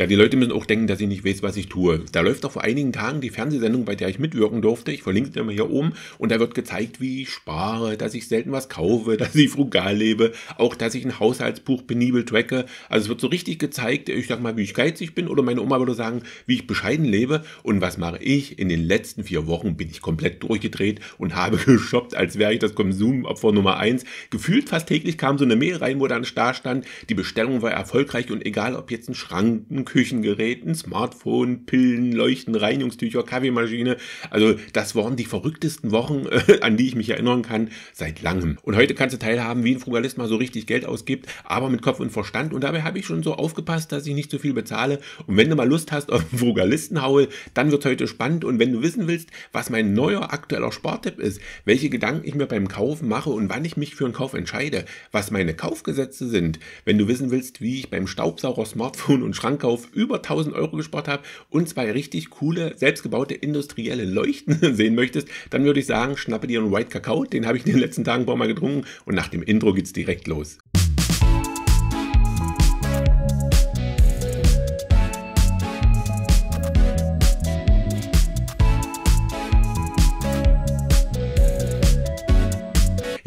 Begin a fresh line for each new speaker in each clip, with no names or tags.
Ja, die Leute müssen auch denken, dass ich nicht weiß, was ich tue. Da läuft doch vor einigen Tagen die Fernsehsendung, bei der ich mitwirken durfte. Ich verlinke sie mal hier oben. Und da wird gezeigt, wie ich spare, dass ich selten was kaufe, dass ich frugal lebe, auch dass ich ein Haushaltsbuch penibel tracke. Also es wird so richtig gezeigt, ich sag mal, wie ich geizig bin oder meine Oma würde sagen, wie ich bescheiden lebe. Und was mache ich? In den letzten vier Wochen bin ich komplett durchgedreht und habe geshoppt, als wäre ich das Konsumopfer Nummer eins. Gefühlt fast täglich kam so eine Mail rein, wo dann starr stand, die Bestellung war erfolgreich und egal, ob jetzt ein Schrank, ein Küchengeräten, Smartphone, Pillen, Leuchten, Reinigungstücher, Kaffeemaschine. Also das waren die verrücktesten Wochen, äh, an die ich mich erinnern kann, seit langem. Und heute kannst du teilhaben, wie ein Frugalist mal so richtig Geld ausgibt, aber mit Kopf und Verstand. Und dabei habe ich schon so aufgepasst, dass ich nicht zu so viel bezahle. Und wenn du mal Lust hast auf einen Frugalistenhaul, dann wird es heute spannend. Und wenn du wissen willst, was mein neuer aktueller Spartipp ist, welche Gedanken ich mir beim Kaufen mache und wann ich mich für einen Kauf entscheide, was meine Kaufgesetze sind, wenn du wissen willst, wie ich beim Staubsauger, Smartphone und Schrankkauf auf über 1000 Euro gespart habe und zwei richtig coole, selbstgebaute industrielle Leuchten sehen möchtest, dann würde ich sagen, schnappe dir einen White Kakao. Den habe ich in den letzten Tagen ein paar Mal getrunken und nach dem Intro geht's direkt los.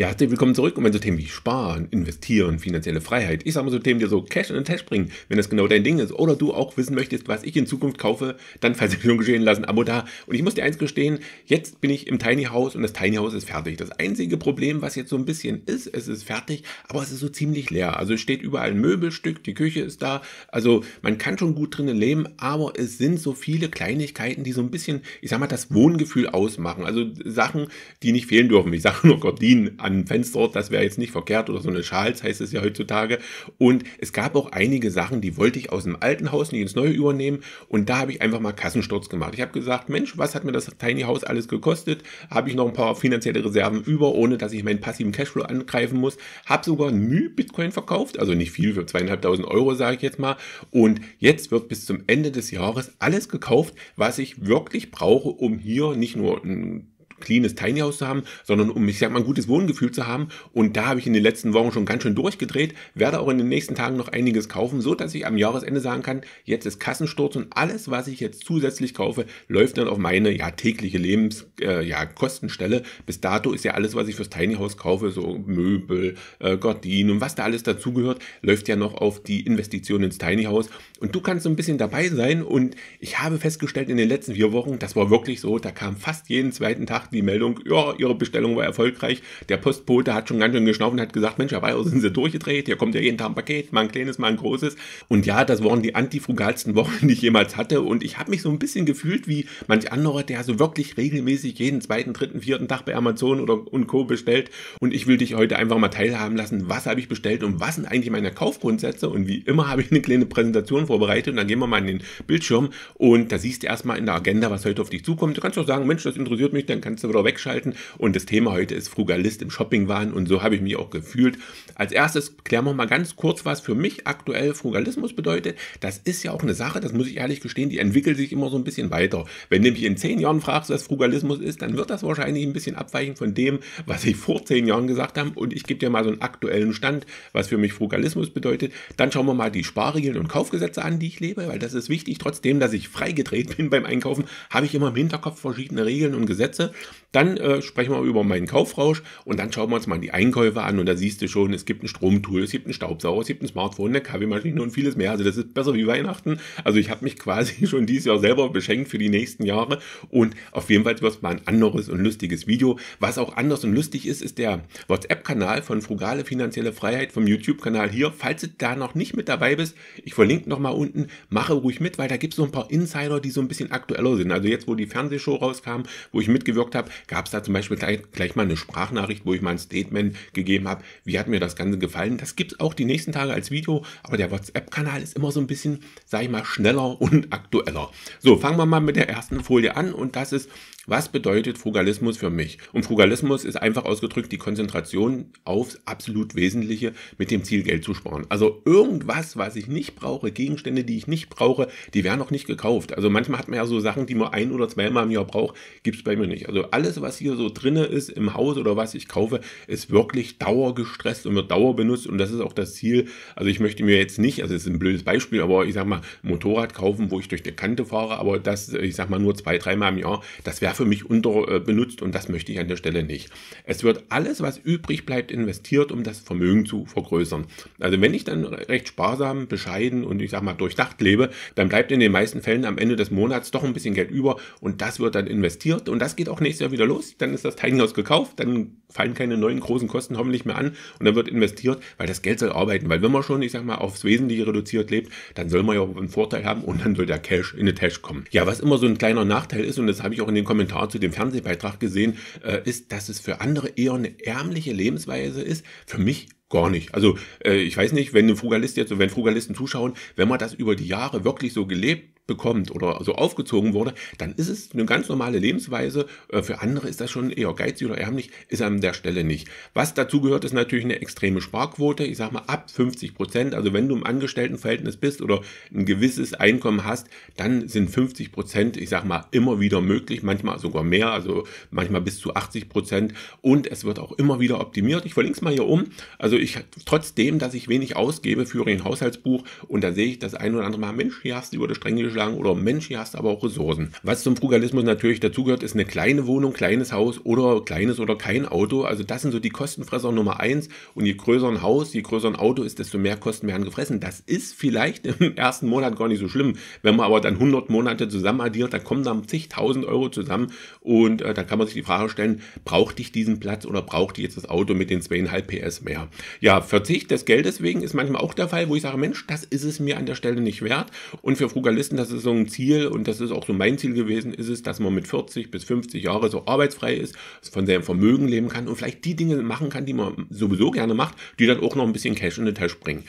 Ja, herzlich willkommen zurück. Und wenn so Themen wie Sparen, Investieren, finanzielle Freiheit, ich sage mal so Themen, die so Cash in den Tash bringen, wenn das genau dein Ding ist, oder du auch wissen möchtest, was ich in Zukunft kaufe, dann Versicherung geschehen lassen, Abo da. Und ich muss dir eins gestehen, jetzt bin ich im Tiny House und das Tiny House ist fertig. Das einzige Problem, was jetzt so ein bisschen ist, es ist fertig, aber es ist so ziemlich leer. Also es steht überall ein Möbelstück, die Küche ist da. Also man kann schon gut drinnen leben, aber es sind so viele Kleinigkeiten, die so ein bisschen, ich sag mal, das Wohngefühl ausmachen. Also Sachen, die nicht fehlen dürfen. Ich sage nur Gordinen an am Fenster, das wäre jetzt nicht verkehrt oder so eine Schals heißt es ja heutzutage. Und es gab auch einige Sachen, die wollte ich aus dem alten Haus nicht ins neue übernehmen und da habe ich einfach mal Kassensturz gemacht. Ich habe gesagt, Mensch, was hat mir das Tiny House alles gekostet? Habe ich noch ein paar finanzielle Reserven über, ohne dass ich meinen passiven Cashflow angreifen muss? Habe sogar Mühe Bitcoin verkauft, also nicht viel für zweieinhalbtausend Euro, sage ich jetzt mal. Und jetzt wird bis zum Ende des Jahres alles gekauft, was ich wirklich brauche, um hier nicht nur ein cleanes Tiny House zu haben, sondern um, ich sag mal, ein gutes Wohngefühl zu haben. Und da habe ich in den letzten Wochen schon ganz schön durchgedreht, werde auch in den nächsten Tagen noch einiges kaufen, so dass ich am Jahresende sagen kann, jetzt ist Kassensturz und alles, was ich jetzt zusätzlich kaufe, läuft dann auf meine ja tägliche Lebenskostenstelle. äh, ja, Bis dato ist ja alles, was ich fürs Tiny House kaufe, so Möbel, äh, Gardinen und was da alles dazugehört, läuft ja noch auf die Investition ins Tiny House. Und du kannst so ein bisschen dabei sein. Und ich habe festgestellt in den letzten vier Wochen, das war wirklich so, da kam fast jeden zweiten Tag die Meldung, ja, ihre Bestellung war erfolgreich. Der Postbote hat schon ganz schön geschnaufen und hat gesagt, Mensch, Herr sind Sie durchgedreht, hier kommt ja jeden Tag ein Paket, mal ein kleines, mal ein großes. Und ja, das waren die antifrugalsten Wochen, die ich jemals hatte. Und ich habe mich so ein bisschen gefühlt wie manch anderer, der so wirklich regelmäßig jeden zweiten, dritten, vierten Tag bei Amazon oder und Co. bestellt. Und ich will dich heute einfach mal teilhaben lassen, was habe ich bestellt und was sind eigentlich meine Kaufgrundsätze. Und wie immer habe ich eine kleine Präsentation vorbereitet und dann gehen wir mal in den Bildschirm und da siehst du erstmal in der Agenda, was heute auf dich zukommt. Du kannst doch sagen, Mensch, das interessiert mich, dann kannst abschalten oder wegschalten. Und das Thema heute ist Frugalist im Shoppingwahn und so habe ich mich auch gefühlt. Als erstes klären wir mal ganz kurz, was für mich aktuell Frugalismus bedeutet. Das ist ja auch eine Sache, das muss ich ehrlich gestehen, die entwickelt sich immer so ein bisschen weiter. Wenn du mich in zehn Jahren fragst, was Frugalismus ist, dann wird das wahrscheinlich ein bisschen abweichen von dem, was ich vor zehn Jahren gesagt habe. Und ich gebe dir mal so einen aktuellen Stand, was für mich Frugalismus bedeutet. Dann schauen wir mal die Sparregeln und Kaufgesetze an, die ich lebe, weil das ist wichtig. Trotzdem, dass ich freigedreht bin beim Einkaufen, habe ich immer im Hinterkopf verschiedene Regeln und Gesetze. Dann äh, sprechen wir über meinen Kaufrausch und dann schauen wir uns mal die Einkäufe an und da siehst du schon, es gibt ein Stromtool, es gibt einen Staubsauger, es gibt ein Smartphone, eine Kaffeemaschine und vieles mehr. Also das ist besser wie Weihnachten. Also ich habe mich quasi schon dieses Jahr selber beschenkt für die nächsten Jahre und auf jeden Fall wird es mal ein anderes und lustiges Video. Was auch anders und lustig ist, ist der WhatsApp-Kanal von Frugale Finanzielle Freiheit vom YouTube-Kanal hier. Falls du da noch nicht mit dabei bist, ich verlinke nochmal unten, mache ruhig mit, weil da gibt es so ein paar Insider, die so ein bisschen aktueller sind. Also jetzt, wo die Fernsehshow rauskam, wo ich mitgewirkt geblockt habe, gab es da zum Beispiel gleich, gleich, mal eine Sprachnachricht, wo ich mal ein Statement gegeben habe, wie hat mir das Ganze gefallen. Das gibt es auch die nächsten Tage als Video, aber der WhatsApp-Kanal ist immer so ein bisschen, sag ich mal, schneller und aktueller. So, fangen wir mal mit der ersten Folie an und das ist was bedeutet Frugalismus für mich? Und Frugalismus ist einfach ausgedrückt die Konzentration aufs absolut Wesentliche mit dem Ziel, Geld zu sparen. Also irgendwas, was ich nicht brauche, Gegenstände, die ich nicht brauche, die werden auch nicht gekauft. Also manchmal hat man ja so Sachen, die man ein oder zweimal im Jahr braucht, gibt es bei mir nicht. Also alles, was hier so drinne ist im Haus oder was ich kaufe, ist wirklich dauergestresst und wird dauer benutzt. Und das ist auch das Ziel. Also ich möchte mir jetzt nicht, also es ist ein blödes Beispiel, aber ich sag mal, Motorrad kaufen, wo ich durch die Kante fahre, aber das, ich sag mal, nur zwei, dreimal im Jahr, das wäre für mich äh, benutzt und das möchte ich an der Stelle nicht. Es wird alles, was übrig bleibt, investiert, um das Vermögen zu vergrößern. Also wenn ich dann recht sparsam, bescheiden und ich sag mal durchdacht lebe, dann bleibt in den meisten Fällen am Ende des Monats doch ein bisschen Geld über und das wird dann investiert und das geht auch nächstes Jahr wieder los. Dann ist das Tiny House gekauft, dann fallen keine neuen großen Kosten hoffentlich mehr an und dann wird investiert, weil das Geld soll arbeiten. Weil wenn man schon, ich sag mal, aufs Wesentliche reduziert lebt, dann soll man ja auch einen Vorteil haben und dann soll der Cash in den Tash kommen. Ja, was immer so ein kleiner Nachteil ist und das habe ich auch in den Kommentaren Kommentar zu dem Fernsehbeitrag gesehen, äh, ist, dass es für andere eher eine ärmliche Lebensweise ist. Für mich gar nicht. Also äh, ich weiß nicht, wenn ein Frugalist jetzt, wenn Frugalisten zuschauen, wenn man das über die Jahre wirklich so gelebt bekommt oder so aufgezogen wurde, dann ist es eine ganz normale Lebensweise. Äh, für andere ist das schon eher geizig oder ärmlich, ist an der Stelle nicht. Was dazu gehört, ist natürlich eine extreme Sparquote. Ich sage mal ab 50 Prozent. Also wenn du im Angestelltenverhältnis bist oder ein gewisses Einkommen hast, dann sind 50 Prozent, ich sage mal, immer wieder möglich. Manchmal sogar mehr, also manchmal bis zu 80 Prozent. Und es wird auch immer wieder optimiert. Ich verlinke es mal hier um. Also ich, trotzdem, dass ich wenig ausgebe für ein Haushaltsbuch und da sehe ich das ein oder andere Mal, Mensch, hier hast du über die Stränge angeschlagen oder Mensch, hier hast du aber auch Ressourcen. Was zum Frugalismus natürlich dazugehört, ist eine kleine Wohnung, kleines Haus oder kleines oder kein Auto. Also das sind so die Kostenfresser Nummer eins. Und je größer ein Haus, je größer ein Auto ist, desto mehr Kosten werden gefressen. Das ist vielleicht im ersten Monat gar nicht so schlimm. Wenn man aber dann 100 Monate zusammen addiert, dann kommen dann zigtausend Euro zusammen. Und äh, da kann man sich die Frage stellen, braucht ich diesen Platz oder braucht ich jetzt das Auto mit den 2,5 PS mehr? Ja, Verzicht des Geldes wegen ist manchmal auch der Fall, wo ich sage, Mensch, das ist es mir an der Stelle nicht wert. Und für Frugalisten das das ist so ein Ziel und das ist auch so mein Ziel gewesen, ist es, dass man mit 40 bis 50 Jahren so arbeitsfrei ist, von seinem Vermögen leben kann und vielleicht die Dinge machen kann, die man sowieso gerne macht, die dann auch noch ein bisschen Cash in die Tasche bringen.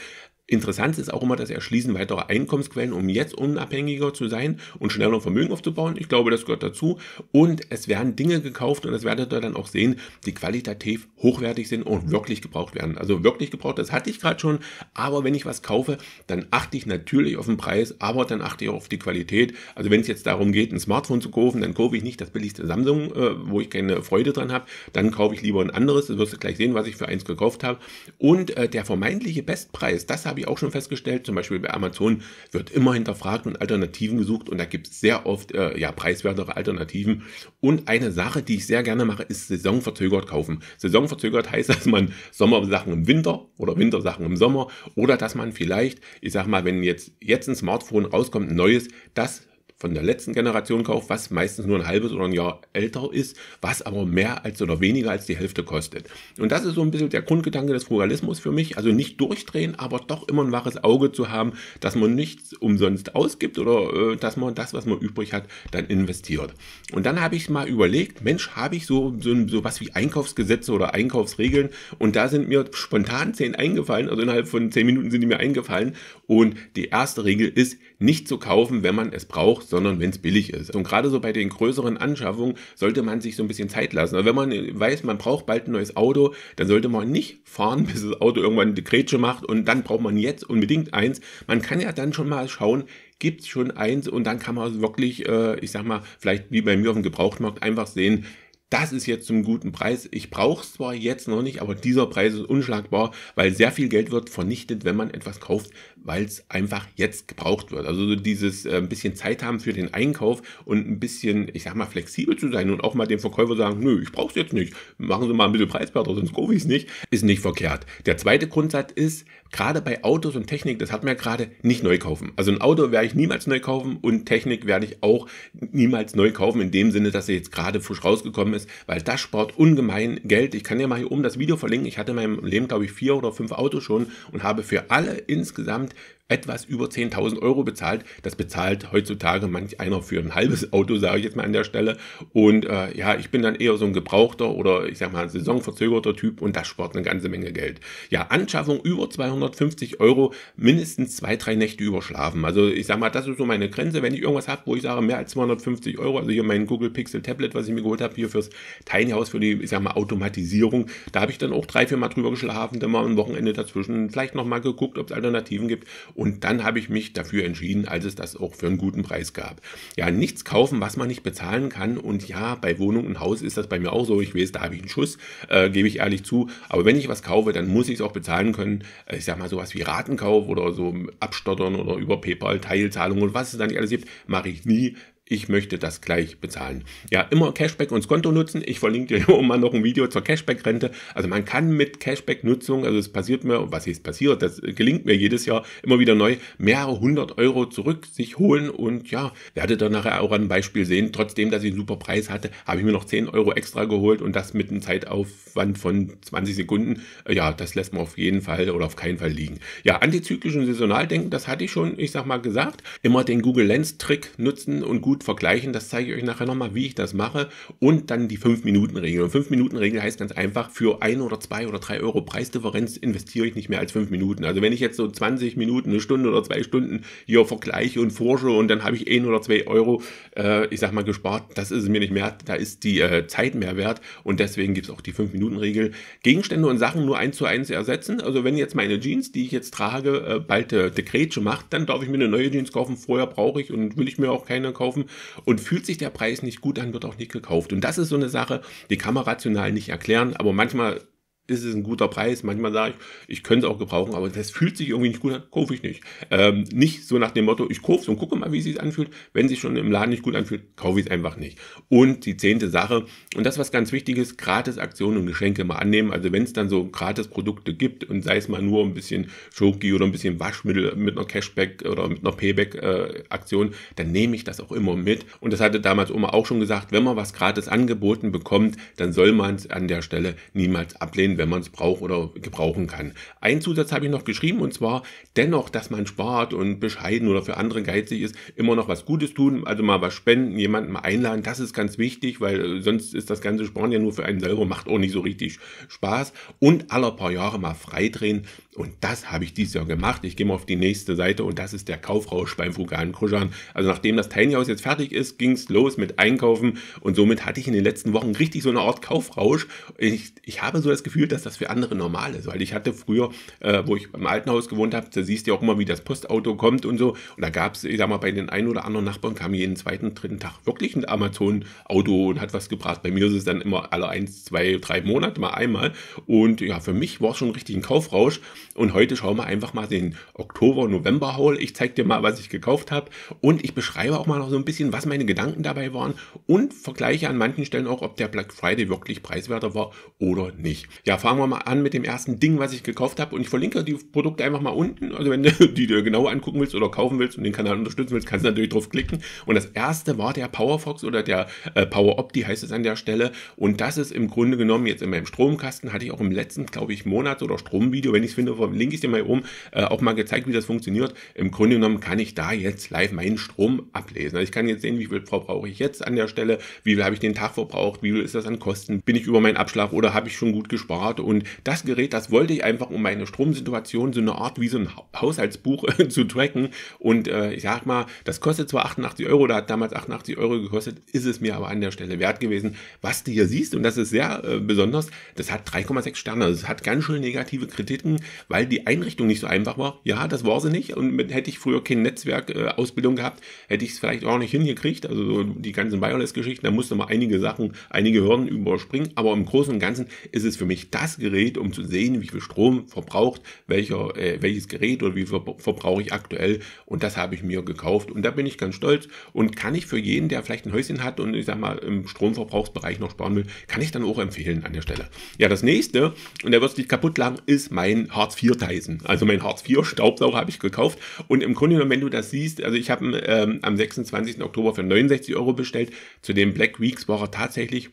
Interessant ist auch immer das Erschließen weiterer Einkommensquellen, um jetzt unabhängiger zu sein und schneller Vermögen aufzubauen. Ich glaube, das gehört dazu. Und es werden Dinge gekauft und das werdet ihr dann auch sehen, die qualitativ hochwertig sind und wirklich gebraucht werden. Also wirklich gebraucht, das hatte ich gerade schon. Aber wenn ich was kaufe, dann achte ich natürlich auf den Preis, aber dann achte ich auch auf die Qualität. Also wenn es jetzt darum geht, ein Smartphone zu kaufen, dann kaufe ich nicht das billigste Samsung, äh, wo ich keine Freude dran habe. Dann kaufe ich lieber ein anderes. Das wirst du gleich sehen, was ich für eins gekauft habe. Und äh, der vermeintliche Bestpreis, das habe habe ich auch schon festgestellt, zum Beispiel bei Amazon wird immer hinterfragt und Alternativen gesucht und da gibt es sehr oft äh, ja, preiswertere Alternativen. Und eine Sache, die ich sehr gerne mache, ist saisonverzögert kaufen. Saisonverzögert heißt, dass man Sommersachen im Winter oder Wintersachen im Sommer oder dass man vielleicht, ich sag mal, wenn jetzt, jetzt ein Smartphone rauskommt, ein neues, das von der letzten Generation kauft, was meistens nur ein halbes oder ein Jahr älter ist, was aber mehr als oder weniger als die Hälfte kostet. Und das ist so ein bisschen der Grundgedanke des Frugalismus für mich. Also nicht durchdrehen, aber doch immer ein waches Auge zu haben, dass man nichts umsonst ausgibt oder äh, dass man das, was man übrig hat, dann investiert. Und dann habe ich mal überlegt, Mensch, habe ich so, so, so was wie Einkaufsgesetze oder Einkaufsregeln? Und da sind mir spontan zehn eingefallen, also innerhalb von zehn Minuten sind die mir eingefallen. Und die erste Regel ist, nicht zu kaufen, wenn man es braucht, sondern wenn es billig ist. Und gerade so bei den größeren Anschaffungen sollte man sich so ein bisschen Zeit lassen. Also wenn man weiß, man braucht bald ein neues Auto, dann sollte man nicht fahren, bis das Auto irgendwann eine Grätsche macht und dann braucht man jetzt unbedingt eins. Man kann ja dann schon mal schauen, gibt es schon eins und dann kann man wirklich, äh, ich sag mal, vielleicht wie bei mir auf dem Gebrauchtmarkt einfach sehen, das ist jetzt zum guten Preis. Ich brauche es zwar jetzt noch nicht, aber dieser Preis ist unschlagbar, weil sehr viel Geld wird vernichtet, wenn man etwas kauft, weil es einfach jetzt gebraucht wird. Also so dieses äh, ein bisschen Zeit haben für den Einkauf und ein bisschen, ich sag mal, flexibel zu sein und auch mal dem Verkäufer sagen, nö, ich brauche es jetzt nicht, machen Sie mal ein bisschen preiswerter, sonst kaufe ich es nicht, ist nicht verkehrt. Der zweite Grundsatz ist, gerade bei Autos und Technik, das hat man ja gerade, nicht neu kaufen. Also ein Auto werde ich niemals neu kaufen und Technik werde ich auch niemals neu kaufen, in dem Sinne, dass sie jetzt gerade frisch rausgekommen ist, weil das spart ungemein Geld. Ich kann ja mal hier oben das Video verlinken. Ich hatte in meinem Leben, glaube ich, vier oder fünf Autos schon und habe für alle insgesamt etwas über 10.000 Euro bezahlt. Das bezahlt heutzutage manch einer für ein halbes Auto, sage ich jetzt mal an der Stelle. Und äh, ja, ich bin dann eher so ein gebrauchter oder ich sag mal saisonverzögerter Typ und das spart eine ganze Menge Geld. Ja, Anschaffung über 250 Euro, mindestens zwei, drei Nächte überschlafen. Also ich sag mal, das ist so meine Grenze. Wenn ich irgendwas habe, wo ich sage, mehr als 250 Euro, also hier mein Google Pixel Tablet, was ich mir geholt habe, hier fürs Tiny House, für die, ich sag mal, Automatisierung, da habe ich dann auch drei, vier Mal drüber geschlafen, dann mal am Wochenende dazwischen vielleicht nochmal geguckt, ob es Alternativen gibt und dann habe ich mich dafür entschieden, als es das auch für einen guten Preis gab. Ja, nichts kaufen, was man nicht bezahlen kann. Und ja, bei Wohnung und Haus ist das bei mir auch so. Ich weiß, da habe ich einen Schuss, äh, gebe ich ehrlich zu. Aber wenn ich was kaufe, dann muss ich es auch bezahlen können. Äh, ich sage mal sowas wie Ratenkauf oder so Abstottern oder über PayPal Teilzahlungen und was es dann nicht alles gibt, mache ich nie, ich möchte das gleich bezahlen. Ja, immer Cashback und das Konto nutzen. Ich verlinke dir hier oben mal noch ein Video zur Cashback-Rente. Also man kann mit Cashback-Nutzung, also es passiert mir, was ist passiert, das gelingt mir jedes Jahr immer wieder neu, mehrere hundert Euro zurück sich holen und ja, werdet dann nachher auch ein Beispiel sehen. Trotzdem, dass ich einen super Preis hatte, habe ich mir noch zehn Euro extra geholt und das mit einem Zeitaufwand von 20 Sekunden. Äh, ja, das lässt man auf jeden Fall oder auf keinen Fall liegen. Ja, antizyklisch und saisonal denken, das hatte ich schon, ich sag mal gesagt. Immer den Google Lens Trick nutzen und gut gut vergleichen. Das zeige ich euch nachher nochmal, wie ich das mache. Und dann die 5-Minuten-Regel. Und 5-Minuten-Regel heißt ganz einfach, für 1 oder 2 oder 3 Euro Preisdifferenz investiere ich nicht mehr als 5 Minuten. Also wenn ich jetzt so 20 Minuten, eine Stunde oder zwei Stunden hier vergleiche und forsche und dann habe ich 1 oder 2 Euro, äh, ich sag mal, gespart, das ist es mir nicht mehr. Da ist die äh, Zeit mehr wert. Und deswegen gibt es auch die 5-Minuten-Regel. Gegenstände und Sachen nur 1 zu eins ersetzen. Also wenn jetzt meine Jeans, die ich jetzt trage, äh, bald äh, Dekretsche macht, dann darf ich mir eine neue Jeans kaufen. Vorher brauche ich und will ich mir auch keine kaufen und fühlt sich der Preis nicht gut dann wird auch nicht gekauft. Und das ist so eine Sache, die kann man rational nicht erklären, aber manchmal ist es ein guter Preis. Manchmal sage ich, ich könnte es auch gebrauchen, aber das fühlt sich irgendwie nicht gut an, kaufe ich nicht. Ähm, nicht so nach dem Motto, ich kaufe es und gucke mal, wie es sich anfühlt. Wenn es sich schon im Laden nicht gut anfühlt, kaufe ich es einfach nicht. Und die zehnte Sache, und das was ganz wichtig ist, Gratisaktionen und Geschenke immer annehmen. Also wenn es dann so Gratisprodukte gibt und sei es mal nur ein bisschen Schoki oder ein bisschen Waschmittel mit einer Cashback oder mit einer Payback-Aktion, äh, dann nehme ich das auch immer mit. Und das hatte damals Oma auch schon gesagt, wenn man was gratis angeboten bekommt, dann soll man es an der Stelle niemals ablehnen wenn man es braucht oder gebrauchen kann. Ein Zusatz habe ich noch geschrieben und zwar dennoch, dass man spart und bescheiden oder für andere geizig ist, immer noch was Gutes tun, also mal was spenden, jemanden einladen, das ist ganz wichtig, weil äh, sonst ist das ganze Sparen ja nur für einen selber, macht auch nicht so richtig Spaß und alle paar Jahre mal freidrehen, und das habe ich dieses Jahr gemacht. Ich gehe mal auf die nächste Seite und das ist der Kaufrausch beim frugalen Kruschan. Also nachdem das Tiny House jetzt fertig ist, ging es los mit Einkaufen und somit hatte ich in den letzten Wochen richtig so eine Art Kaufrausch. Ich, ich habe so das Gefühl, dass das für andere normal ist, weil ich hatte früher, äh, wo ich im alten Haus gewohnt habe, da siehst du ja auch immer, wie das Postauto kommt und so. Und da gab es, ich sag mal, bei den ein oder anderen Nachbarn kam jeden zweiten, dritten Tag wirklich ein Amazon-Auto und hat was gebracht. Bei mir ist es dann immer alle eins, zwei, drei Monate mal einmal. Und ja, für mich war es schon richtig ein Kaufrausch. Und heute schauen wir einfach mal den Oktober-November-Haul. Ich zeige dir mal, was ich gekauft habe. Und ich beschreibe auch mal noch so ein bisschen, was meine Gedanken dabei waren. Und vergleiche an manchen Stellen auch, ob der Black Friday wirklich preiswerter war oder nicht. Ja, fangen wir mal an mit dem ersten Ding, was ich gekauft habe. Und ich verlinke die Produkte einfach mal unten. Also wenn du die dir genau angucken willst oder kaufen willst und den Kanal unterstützen willst, kannst du natürlich drauf klicken. Und das erste war der PowerFox oder der äh, Power Opti heißt es an der Stelle. Und das ist im Grunde genommen jetzt in meinem Stromkasten. Hatte ich auch im letzten, glaube ich, Monat oder Stromvideo, wenn ich es finde, aber linke ich dir mal oben, äh, auch mal gezeigt, wie das funktioniert. Im Grunde genommen kann ich da jetzt live meinen Strom ablesen. Also ich kann jetzt sehen, wie viel verbrauche ich jetzt an der Stelle, wie viel habe ich den Tag verbraucht, wie viel ist das an Kosten, bin ich über meinen Abschlag oder habe ich schon gut gespart. Und das Gerät, das wollte ich einfach, um meine Stromsituation so eine Art wie so ein Haushaltsbuch zu tracken. Und äh, ich sag mal, das kostet zwar 88 Euro, da hat damals 88 Euro gekostet, ist es mir aber an der Stelle wert gewesen. Was du hier siehst, und das ist sehr äh, besonders, das hat 3,6 Sterne. Also es hat ganz schön negative Kritiken, weil die Einrichtung nicht so einfach war. Ja, das war sie nicht. Und mit, hätte ich früher kein Netzwerk-Ausbildung äh, gehabt, hätte ich es vielleicht auch nicht hingekriegt. Also die ganzen Wireless-Geschichten, da musste man einige Sachen, einige Hürden überspringen. Aber im Großen und Ganzen ist es für mich das Gerät, um zu sehen, wie viel Strom verbraucht welcher, äh, welches Gerät oder wie viel verbrauche ich aktuell. Und das habe ich mir gekauft. Und da bin ich ganz stolz. Und kann ich für jeden, der vielleicht ein Häuschen hat und ich sag mal im Stromverbrauchsbereich noch sparen will, kann ich dann auch empfehlen an der Stelle. Ja, das nächste, und da wird es nicht kaputt lagen, ist mein Hartz IV IV Dyson. Also mein Hartz IV Staubsauger habe ich gekauft. Und im Grunde genommen, wenn du das siehst, also ich habe ihn ähm, am 26. Oktober für 69 Euro bestellt. Zu den Black Weeks war er tatsächlich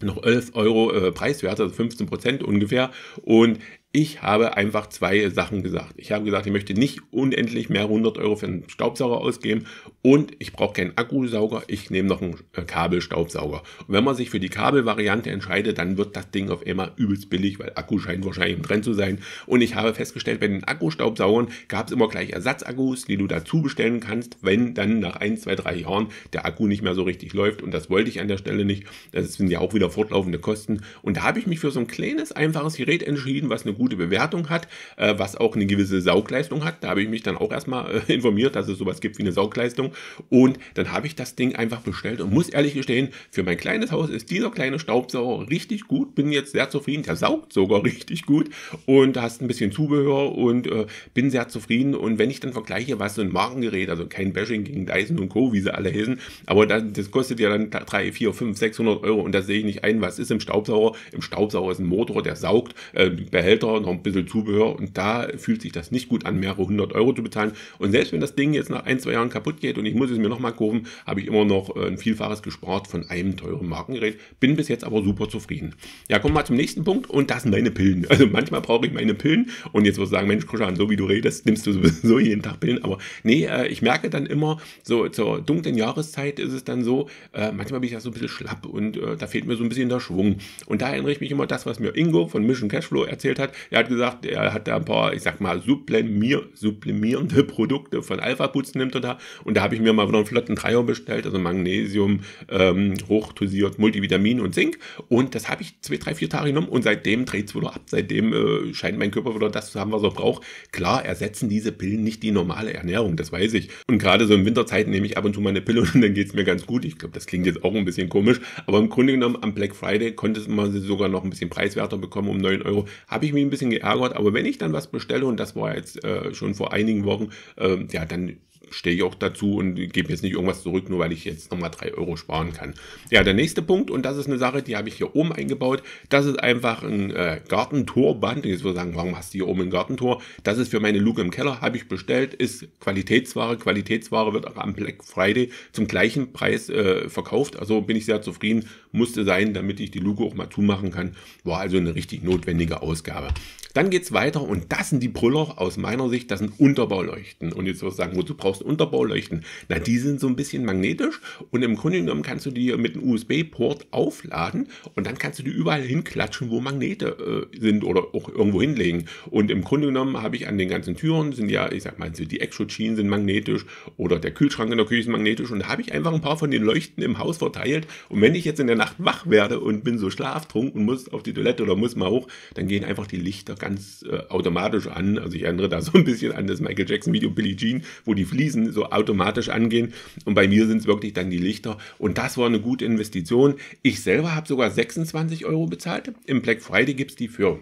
noch 11 Euro äh, preiswert, also 15 Prozent ungefähr. Und ich habe einfach zwei Sachen gesagt. Ich habe gesagt, ich möchte nicht unendlich mehr 100 Euro für einen Staubsauger ausgeben und ich brauche keinen Akkusauger, ich nehme noch einen äh, Kabelstaubsauger. Und wenn man sich für die Kabelvariante entscheidet, dann wird das Ding auf einmal übelst billig, weil Akku scheint wahrscheinlich im Trend zu sein. Und ich habe festgestellt, bei den Akkustaubsaugern gab es immer gleich Ersatzakkus, die du dazu bestellen kannst, wenn dann nach 1, 2, 3 Jahren der Akku nicht mehr so richtig läuft. Und das wollte ich an der Stelle nicht. Das sind ja auch wieder fortlaufende Kosten. Und da habe ich mich für so ein kleines, einfaches Gerät entschieden, was eine gute Bewertung hat, äh, was auch eine gewisse Saugleistung hat. Da habe ich mich dann auch erstmal äh, informiert, dass es sowas gibt wie eine Saugleistung. Und dann habe ich das Ding einfach bestellt und muss ehrlich gestehen, für mein kleines Haus ist dieser kleine Staubsauger richtig gut. Bin jetzt sehr zufrieden. Der saugt sogar richtig gut und hast ein bisschen Zubehör und äh, bin sehr zufrieden. Und wenn ich dann vergleiche, was so ein Markengerät, also kein Bashing gegen Dyson und Co., wie sie alle heißen, aber das, das kostet ja dann 3, 4, 5, 600 Euro und da sehe ich nicht ein, was ist im Staubsauger. Im Staubsauger ist ein Motor, der saugt, äh, Behälter Router, noch ein bisschen Zubehör und da fühlt sich das nicht gut an, mehrere hundert Euro zu bezahlen. Und selbst wenn das Ding jetzt nach ein, zwei Jahren kaputt geht und ich muss es mir nochmal kaufen, habe ich immer noch äh, ein Vielfaches gespart von einem teuren Markengerät. Bin bis jetzt aber super zufrieden. Ja, kommen wir mal zum nächsten Punkt und das sind meine Pillen. Also manchmal brauche ich meine Pillen und jetzt würde ich sagen, Mensch, Kuschan, so wie du redest, nimmst du sowieso jeden Tag Pillen. Aber nee, äh, ich merke dann immer, so zur dunklen Jahreszeit ist es dann so, äh, manchmal bin ich ja so ein bisschen schlapp und da fehlt mir so ein bisschen der Schwung. Und da erinnere ich mich immer das, was mir Ingo von Mission Cashflow erzählt hat. Er hat gesagt, er hat da ein paar, ich sag mal, sublimier, sublimierende Produkte von Alpha Boots nimmt und da. Und da habe ich mir mal wieder einen flotten Dreier bestellt, also Magnesium, ähm, hochdosiert, Multivitamin und Zink. Und das habe ich zwei, drei, vier Tage genommen und seitdem dreht es wieder ab. Seitdem äh, scheint mein Körper wieder das zu haben, was er braucht. Klar, ersetzen diese Pillen nicht die normale Ernährung, das weiß ich. Und gerade so in Winterzeiten nehme ich ab und zu meine Pille und dann geht es mir ganz gut. Ich glaube, das klingt jetzt auch ein bisschen komisch, aber im Grunde genommen am Black Friday konnte man sie sogar noch ein bisschen preiswerter bekommen um 9 Euro. Habe ich mich ein bisschen geärgert, aber wenn ich dann was bestelle, und das war jetzt äh, schon vor einigen Wochen, äh, ja, dann stehe ich auch dazu und gebe jetzt nicht irgendwas zurück, nur weil ich jetzt nochmal 3 Euro sparen kann. Ja, der nächste Punkt, und das ist eine Sache, die habe ich hier oben eingebaut, das ist einfach ein äh, Gartentorband. Jetzt würde ich sagen, warum hast du hier oben ein Gartentor? Das ist für meine Luke im Keller, habe ich bestellt, ist Qualitätsware. Qualitätsware wird auch am Black Friday zum gleichen Preis äh, verkauft. Also bin ich sehr zufrieden, musste sein, damit ich die Luke auch mal zumachen kann. War also eine richtig notwendige Ausgabe. Dann geht es weiter und das sind die Brüller aus meiner Sicht, das sind Unterbauleuchten. Und jetzt würde ich sagen, wozu brauchst brauchst Unterbauleuchten. Na, die sind so ein bisschen magnetisch und im Grunde genommen kannst du die mit einem USB-Port aufladen und dann kannst du die überall hinklatschen, wo Magnete äh, sind oder auch irgendwo hinlegen. Und im Grunde genommen habe ich an den ganzen Türen sind ja, ich sag mal, die Exoschienen sind magnetisch oder der Kühlschrank in der Küche ist magnetisch und da habe ich einfach ein paar von den Leuchten im Haus verteilt. Und wenn ich jetzt in der Nacht wach werde und bin so schlaftrunken und muss auf die Toilette oder muss mal hoch, dann gehen einfach die Lichter ganz äh, automatisch an. Also ich erinnere da so ein bisschen an das Michael Jackson Video Billie Jean, wo die Fliesen Krisen so automatisch angehen. Und bei mir sind es wirklich dann die Lichter. Und das war eine gute Investition. Ich selber habe sogar 26 Euro bezahlt. Im Black Friday gibt es die für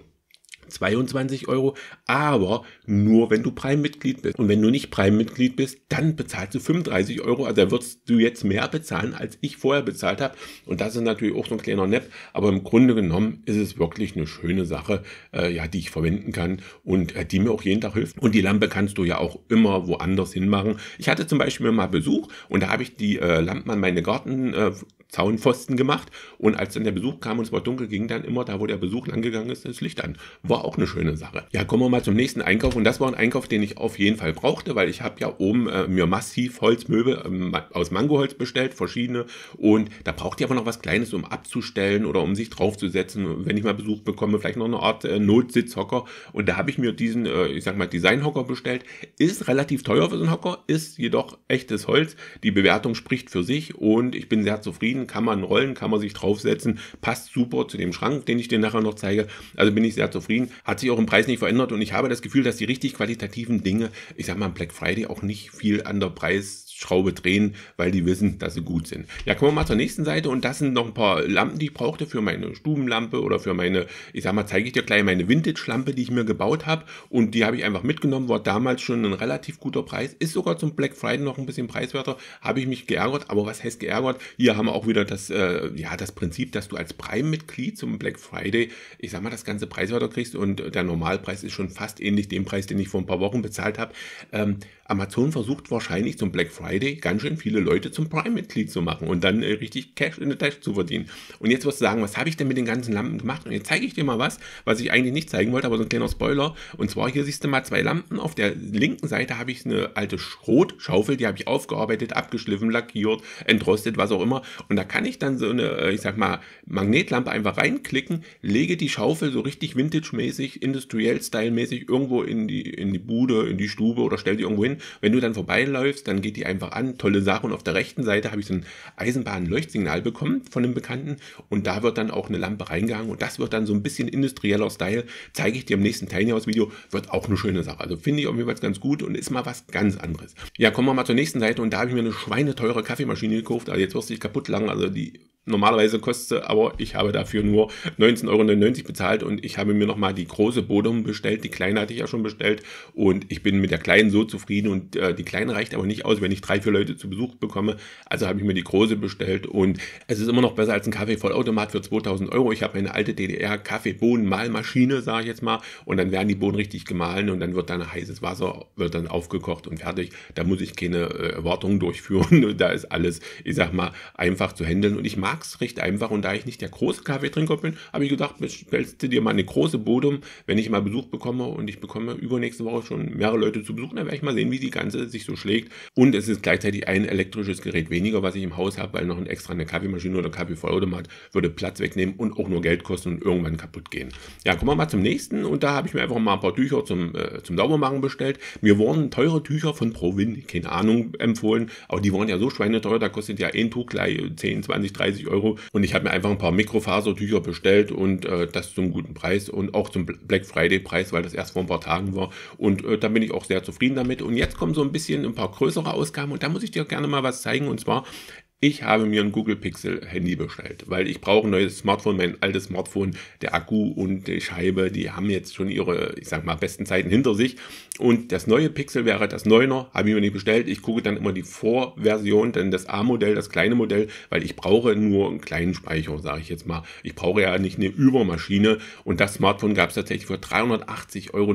22 Euro, aber nur wenn du Prime-Mitglied bist. Und wenn du nicht Prime-Mitglied bist, dann bezahlst du 35 Euro. Also da würdest du jetzt mehr bezahlen, als ich vorher bezahlt habe. Und das ist natürlich auch so ein kleiner Nepp. Aber im Grunde genommen ist es wirklich eine schöne Sache, äh, ja, die ich verwenden kann und äh, die mir auch jeden Tag hilft. Und die Lampe kannst du ja auch immer woanders hinmachen. Ich hatte zum Beispiel mal Besuch und da habe ich die äh, Lampen an meine Garten, äh, Zaunpfosten gemacht. Und als dann der Besuch kam und es war dunkel, ging dann immer da, wo der Besuch angegangen ist, das Licht an. War auch eine schöne Sache. Ja, kommen wir mal zum nächsten Einkauf. Und das war ein Einkauf, den ich auf jeden Fall brauchte, weil ich habe ja oben äh, mir massiv Holzmöbel ähm, aus Mangoholz bestellt, verschiedene. Und da braucht ihr aber noch was Kleines, um abzustellen oder um sich draufzusetzen, wenn ich mal Besuch bekomme. Vielleicht noch eine Art äh, Notsitzhocker. Und da habe ich mir diesen, äh, ich sag mal, Designhocker bestellt. Ist relativ teuer für so einen Hocker, ist jedoch echtes Holz. Die Bewertung spricht für sich und ich bin sehr zufrieden bewegen, kann man rollen, kann man sich draufsetzen, passt super zu dem Schrank, den ich dir nachher noch zeige. Also bin ich sehr zufrieden. Hat sich auch im Preis nicht verändert und ich habe das Gefühl, dass die richtig qualitativen Dinge, ich sag mal, Black Friday auch nicht viel an der Preis Schraube drehen, weil die wissen, dass sie gut sind. Ja, kommen wir mal zur nächsten Seite und das sind noch ein paar Lampen, die ich brauchte für meine Stubenlampe oder für meine, ich sag mal, zeige ich dir gleich meine Vintage-Lampe, die ich mir gebaut habe und die habe ich einfach mitgenommen, war damals schon ein relativ guter Preis, ist sogar zum Black Friday noch ein bisschen preiswerter, habe ich mich geärgert, aber was heißt geärgert? Hier haben wir auch wieder das, äh, ja, das Prinzip, dass du als Prime-Mitglied zum Black Friday, ich sag mal, das ganze preiswerter kriegst und der Normalpreis ist schon fast ähnlich dem Preis, den ich vor ein paar Wochen bezahlt habe. Ähm, Amazon versucht wahrscheinlich zum Black Friday ganz schön viele Leute zum Prime-Mitglied zu machen und dann äh, richtig Cash in the Tasche zu verdienen. Und jetzt wirst du sagen, was habe ich denn mit den ganzen Lampen gemacht? Und jetzt zeige ich dir mal was, was ich eigentlich nicht zeigen wollte, aber so ein kleiner Spoiler. Und zwar hier siehst du mal zwei Lampen. Auf der linken Seite habe ich eine alte Schrotschaufel, die habe ich aufgearbeitet, abgeschliffen, lackiert, entrostet, was auch immer. Und da kann ich dann so eine, äh, ich sag mal, Magnetlampe einfach reinklicken, lege die Schaufel so richtig vintage-mäßig, industriell-style-mäßig irgendwo in die, in die Bude, in die Stube oder stelle die irgendwo hin wenn du dann vorbeiläufst, dann geht die einfach an. Tolle Sache. Und auf der rechten Seite habe ich so ein Eisenbahnleuchtsignal bekommen von einem Bekannten. Und da wird dann auch eine Lampe reingehangen. Und das wird dann so ein bisschen industrieller Style. Zeige ich dir im nächsten Tiny House Video. Wird auch eine schöne Sache. Also finde ich auf jeden Fall ganz gut und ist mal was ganz anderes. Ja, kommen wir mal zur nächsten Seite. Und da habe ich mir eine schweineteure Kaffeemaschine gekauft. Also jetzt wirst du dich kaputt lachen. Also die normalerweise kostet, aber ich habe dafür nur 19,99 Euro bezahlt und ich habe mir nochmal die große Bodum bestellt. Die kleine hatte ich ja schon bestellt und ich bin mit der kleinen so zufrieden, bediene und äh, die kleine reicht aber nicht aus, wenn ich drei, vier Leute zu Besuch bekomme. Also habe ich mir die große bestellt und es ist immer noch besser als ein Kaffeevollautomat für 2000 Euro. Ich habe eine alte ddr kaffeebohnenmalmaschine sage ich jetzt mal, und dann werden die Bohnen richtig gemahlen und dann wird dann heißes Wasser wird dann aufgekocht und fertig. Da muss ich keine äh, Erwartungen durchführen. da ist alles, ich sag mal, einfach zu handeln und ich mag es recht einfach und da ich nicht der große Kaffeetrinker bin, habe ich gedacht, bestellst du dir mal eine große Bodum, wenn ich mal Besuch bekomme und ich bekomme übernächste Woche schon mehrere Leute zu Besuch, dann werde ich mal sehen, wie wie die ganze sich so schlägt. Und es ist gleichzeitig ein elektrisches Gerät weniger, was ich im Haus habe, weil noch ein extra eine Kaffeemaschine oder Kaffeevollautomat würde Platz wegnehmen und auch nur Geld kosten und irgendwann kaputt gehen. Ja, kommen wir mal zum nächsten. Und da habe ich mir einfach mal ein paar Tücher zum, äh, zum Saubermachen bestellt. Mir wurden teure Tücher von Provin, keine Ahnung, empfohlen. Aber die waren ja so schweineteuer, da kostet ja ein Tuch gleich 10, 20, 30 Euro. Und ich habe mir einfach ein paar Mikrofasertücher bestellt und äh, das zum guten Preis und auch zum Black Friday Preis, weil das erst vor ein paar Tagen war. Und äh, da bin ich auch sehr zufrieden damit. Und jetzt jetzt kommen so ein bisschen ein paar größere Ausgaben und da muss ich dir gerne mal was zeigen und zwar ich habe mir ein Google Pixel Handy bestellt, weil ich brauche ein neues Smartphone. Mein altes Smartphone, der Akku und die Scheibe, die haben jetzt schon ihre, ich sag mal, besten Zeiten hinter sich. Und das neue Pixel wäre das 9er, habe ich mir nicht bestellt. Ich gucke dann immer die Vorversion, dann das A-Modell, das kleine Modell, weil ich brauche nur einen kleinen Speicher, sage ich jetzt mal. Ich brauche ja nicht eine Übermaschine. Und das Smartphone gab es tatsächlich für 380,79 Euro.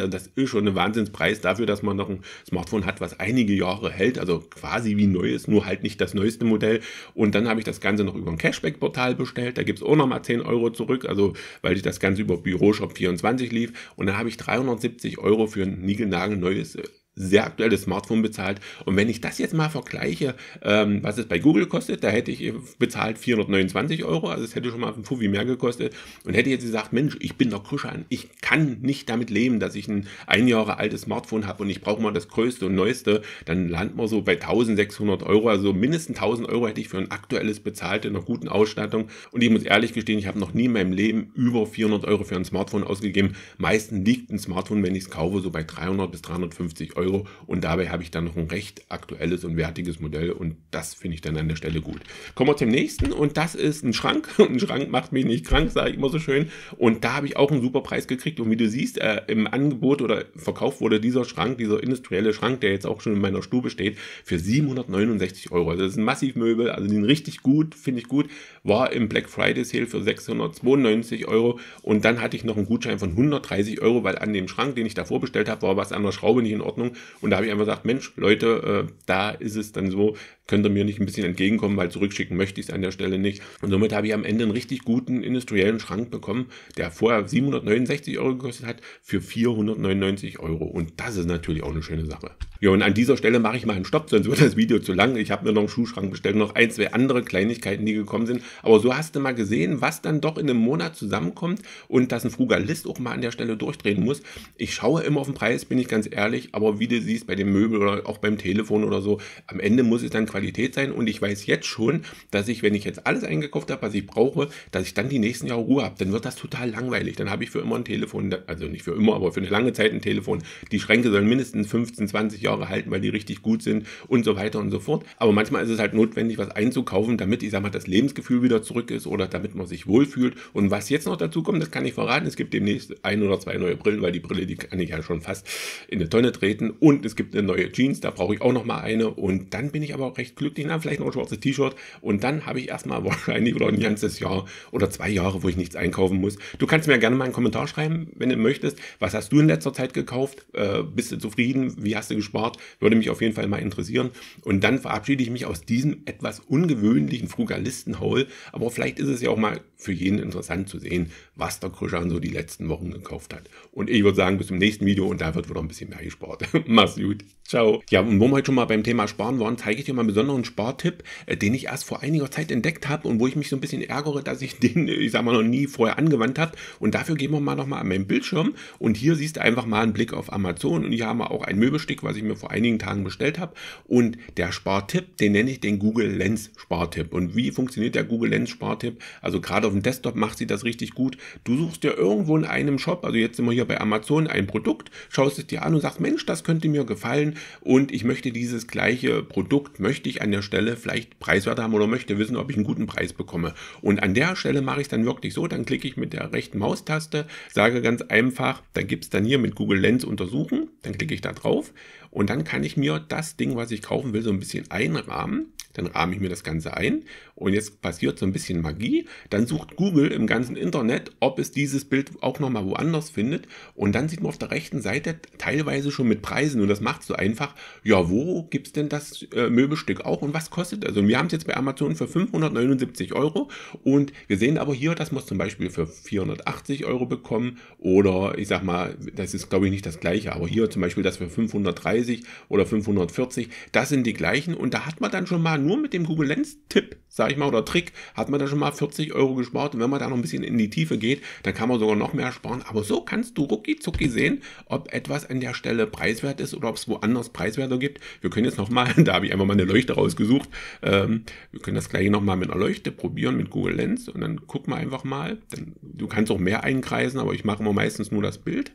Also das ist schon ein Wahnsinnspreis dafür, dass man noch ein Smartphone hat, was einige Jahre hält. Also quasi wie neues, nur halt nicht das neue höchste Modell. Und dann habe ich das Ganze noch über ein Cashback-Portal bestellt. Da gibt es auch nochmal 10 Euro zurück, also weil ich das Ganze über Büroshop 24 lief. Und dann habe ich 370 Euro für ein niegelnagelneues äh, sehr aktuelles Smartphone bezahlt. Und wenn ich das jetzt mal vergleiche, ähm, was es bei Google kostet, da hätte ich äh, bezahlt 429 Euro, also es hätte schon mal ein Fuffi mehr gekostet. Und hätte jetzt gesagt, Mensch, ich bin doch Kuschan, ich kann nicht damit leben, dass ich ein ein Jahre altes Smartphone habe und ich brauche mal das Größte und Neueste, dann landet man so bei 1600 Euro, also mindestens 1000 Euro hätte ich für ein aktuelles bezahlt in einer guten Ausstattung. Und ich muss ehrlich gestehen, ich habe noch nie in meinem Leben über 400 Euro für ein Smartphone ausgegeben. Meistens liegt ein Smartphone, wenn ich es kaufe, so bei 300 bis 350 Euro. Euro und dabei habe ich dann noch ein recht aktuelles und wertiges Modell und das finde ich dann an der Stelle gut. Kommen wir zum nächsten und das ist ein Schrank und ein Schrank macht mich nicht krank, sage ich immer so schön und da habe ich auch einen super Preis gekriegt und wie du siehst, äh, im Angebot oder verkauft wurde dieser Schrank, dieser industrielle Schrank, der jetzt auch schon in meiner Stube steht, für 769 Euro. Also das ist ein Massivmöbel, also den richtig gut, finde ich gut, war im Black Friday Sale für 692 Euro und dann hatte ich noch einen Gutschein von 130 Euro, weil an dem Schrank, den ich davor bestellt habe, war was an der Schraube nicht in Ordnung und da habe ich einfach gesagt, Mensch, Leute, äh, da ist es dann so, könnt ihr mir nicht ein bisschen entgegenkommen, weil zurückschicken möchte ich es an der Stelle nicht. Und somit habe ich am Ende einen richtig guten industriellen Schrank bekommen, der vorher 769 Euro gekostet hat, für 499 Euro. Und das ist natürlich auch eine schöne Sache. Ja, und an dieser Stelle mache ich mal einen Stopp, sonst wird das Video zu lang. Ich habe mir noch einen Schuhschrank bestellt, noch ein, zwei andere Kleinigkeiten, die gekommen sind. Aber so hast du mal gesehen, was dann doch in einem Monat zusammenkommt und dass ein Frugalist auch mal an der Stelle durchdrehen muss. Ich schaue immer auf den Preis, bin ich ganz ehrlich, aber wie wie du siehst bei dem Möbel oder auch beim Telefon oder so. Am Ende muss es dann Qualität sein und ich weiß jetzt schon, dass ich, wenn ich jetzt alles eingekauft habe, was ich brauche, dass ich dann die nächsten Jahre Ruhe habe. Dann wird das total langweilig. Dann habe ich für immer ein Telefon, also nicht für immer, aber für eine lange Zeit ein Telefon. Die Schränke sollen mindestens 15, 20 Jahre halten, weil die richtig gut sind und so weiter und so fort. Aber manchmal ist es halt notwendig, was einzukaufen, damit ich sag mal das Lebensgefühl wieder zurück ist oder damit man sich wohlfühlt. Und was jetzt noch dazu kommt, das kann ich verraten. Es gibt demnächst ein oder zwei neue Brillen, weil die Brille, die kann ich ja schon fast in eine Tonne treten und es gibt eine neue Jeans, da brauche ich auch nochmal eine und dann bin ich aber auch recht glücklich, na, vielleicht noch ein schwarzes T-Shirt und dann habe ich erstmal wahrscheinlich oder ein ganzes Jahr oder zwei Jahre, wo ich nichts einkaufen muss. Du kannst mir gerne mal einen Kommentar schreiben, wenn du möchtest. Was hast du in letzter Zeit gekauft? Äh, bist du zufrieden? Wie hast du gespart? Würde mich auf jeden Fall mal interessieren. Und dann verabschiede ich mich aus diesem etwas ungewöhnlichen Frugalisten-Haul, aber vielleicht ist es ja auch mal für jeden interessant zu sehen, was der Krischan so die letzten Wochen gekauft hat. Und ich würde sagen, bis zum nächsten Video und da wird wieder ein bisschen mehr gespart. Mach's gut. Ciao. Ja, und wo wir heute schon mal beim Thema Sparen waren, zeige ich dir mal einen besonderen Spartipp, äh, den ich erst vor einiger Zeit entdeckt habe und wo ich mich so ein bisschen ärgere, dass ich den, ich sag mal, noch nie vorher angewandt habe. Und dafür gehen wir mal nochmal an meinen Bildschirm und hier siehst du einfach mal einen Blick auf Amazon und hier haben wir auch ein Möbelstück, was ich mir vor einigen Tagen bestellt habe. Und der Spartipp, den nenne ich den Google Lens Spartipp. Und wie funktioniert der Google Lens Spartipp? Also gerade auf dem Desktop macht sie das richtig gut. Du suchst dir irgendwo in einem Shop, also jetzt sind wir hier bei Amazon, ein Produkt, schaust es dir an und sagst, Mensch, das könnte könnte mir gefallen und ich möchte dieses gleiche Produkt, möchte ich an der Stelle vielleicht preiswerter haben oder möchte wissen, ob ich einen guten Preis bekomme. Und an der Stelle mache ich es dann wirklich so, dann klicke ich mit der rechten Maustaste, sage ganz einfach, da gibt es dann hier mit Google Lens untersuchen, dann klicke ich da drauf und dann kann ich mir das Ding, was ich kaufen will, so ein bisschen einrahmen dann rahme ich mir das Ganze ein und jetzt passiert so ein bisschen Magie. Dann sucht Google im ganzen Internet, ob es dieses Bild auch nochmal woanders findet und dann sieht man auf der rechten Seite teilweise schon mit Preisen und das macht so einfach, ja, wo gibt es denn das äh, Möbelstück auch und was kostet das? Und wir haben es jetzt bei Amazon für 579 Euro und wir sehen aber hier, dass wir es zum Beispiel für 480 Euro bekommen oder ich sag mal, das ist glaube ich nicht das gleiche, aber hier zum Beispiel das für 530 oder 540, das sind die gleichen und da hat man dann schon mal nur mit dem Google Lens-Tipp, sag ich mal, oder Trick, hat man da schon mal 40 Euro gespart. Und wenn man da noch ein bisschen in die Tiefe geht, dann kann man sogar noch mehr sparen. Aber so kannst du rucki zucki sehen, ob etwas an der Stelle preiswert ist oder ob es woanders preiswerter gibt. Wir können jetzt nochmal, da habe ich einfach mal eine Leuchte rausgesucht. Ähm, wir können das gleiche nochmal mit einer Leuchte probieren, mit Google Lens. Und dann gucken wir einfach mal. Dann, du kannst auch mehr einkreisen, aber ich mache immer meistens nur das Bild.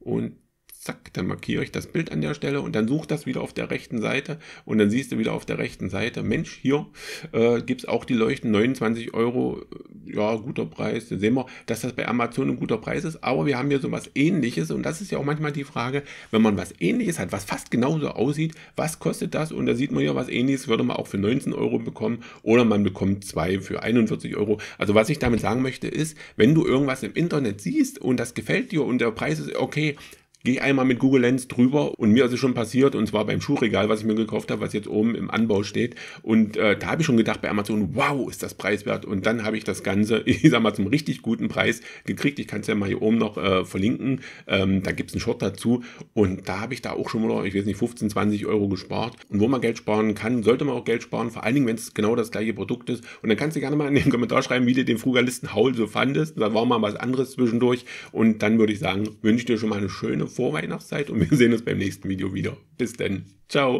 Und zack, dann markiere ich das Bild an der Stelle und dann such das wieder auf der rechten Seite und dann siehst du wieder auf der rechten Seite, Mensch, hier äh, gibt es auch die Leuchten, 29 Euro, äh, ja, guter Preis. Dann sehen wir, dass das bei Amazon ein guter Preis ist, aber wir haben hier so was ähnliches und das ist ja auch manchmal die Frage, wenn man was ähnliches hat, was fast genauso aussieht, was kostet das? Und da sieht man ja was ähnliches, würde man auch für 19 Euro bekommen oder man bekommt zwei für 41 Euro. Also was ich damit sagen möchte ist, wenn du irgendwas im Internet siehst und das gefällt dir und der Preis ist okay, gehe einmal mit Google Lens drüber und mir ist es schon passiert, und zwar beim Schuhregal, was ich mir gekauft habe, was jetzt oben im Anbau steht. Und äh, da habe ich schon gedacht bei Amazon, wow, ist das preiswert. Und dann habe ich das Ganze, ich sag mal, zum richtig guten Preis gekriegt. Ich kann es ja mal hier oben noch äh, verlinken. Ähm, da gibt es einen Short dazu. Und da habe ich da auch schon mal, ich weiß nicht, 15, 20 Euro gespart. Und wo man Geld sparen kann, sollte man auch Geld sparen, vor allen Dingen, wenn es genau das gleiche Produkt ist. Und dann kannst du gerne mal in den Kommentar schreiben, wie du den Frugalisten Haul so fandest. Da war mal was anderes zwischendurch. Und dann würde ich sagen, wünsche ich dir schon mal eine schöne schöne Vorweihnachtszeit und wir sehen uns beim nächsten Video wieder. Bis dann. Ciao.